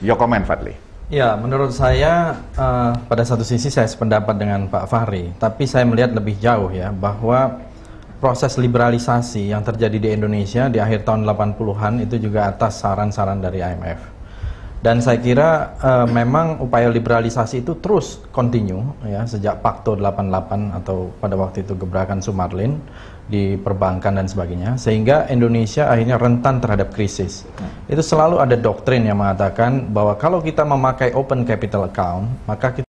Your comment, Fadli. Ya, menurut saya uh, pada satu sisi saya sependapat dengan Pak Fahri, tapi saya melihat lebih jauh ya bahwa proses liberalisasi yang terjadi di Indonesia di akhir tahun 80-an itu juga atas saran-saran dari IMF. Dan saya kira uh, memang upaya liberalisasi itu terus continue ya sejak Pakto 88 atau pada waktu itu gebrakan Sumarlin di perbankan dan sebagainya sehingga Indonesia akhirnya rentan terhadap krisis. Itu selalu ada doktrin yang mengatakan bahwa kalau kita memakai open capital account maka kita